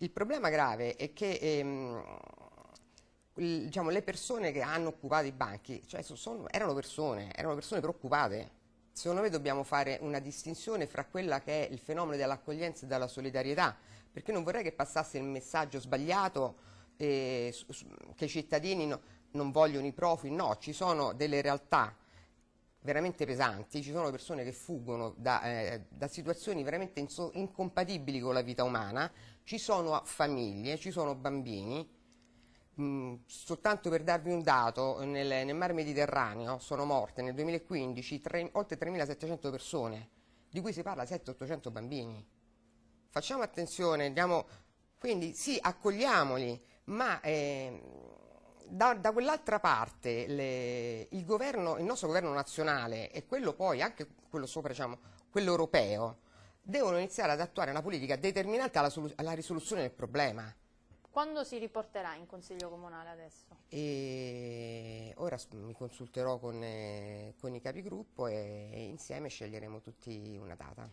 Il problema grave è che ehm, diciamo, le persone che hanno occupato i banchi cioè, sono, erano, persone, erano persone preoccupate. Secondo me dobbiamo fare una distinzione fra quella che è il fenomeno dell'accoglienza e della solidarietà, perché non vorrei che passasse il messaggio sbagliato eh, che i cittadini no, non vogliono i profughi, no, ci sono delle realtà veramente pesanti, ci sono persone che fuggono da, eh, da situazioni veramente incompatibili con la vita umana, ci sono famiglie, ci sono bambini, mm, soltanto per darvi un dato, nel, nel Mar Mediterraneo sono morte nel 2015 tre, oltre 3.700 persone, di cui si parla 700-800 bambini. Facciamo attenzione, andiamo, quindi sì, accogliamoli, ma... Eh, da, da quell'altra parte le, il, governo, il, nostro governo nazionale e quello poi, anche quello sopra, diciamo, quello europeo, devono iniziare ad attuare una politica determinante alla, alla risoluzione del problema. Quando si riporterà in Consiglio Comunale adesso? E ora mi consulterò con, eh, con i capigruppo e insieme sceglieremo tutti una data.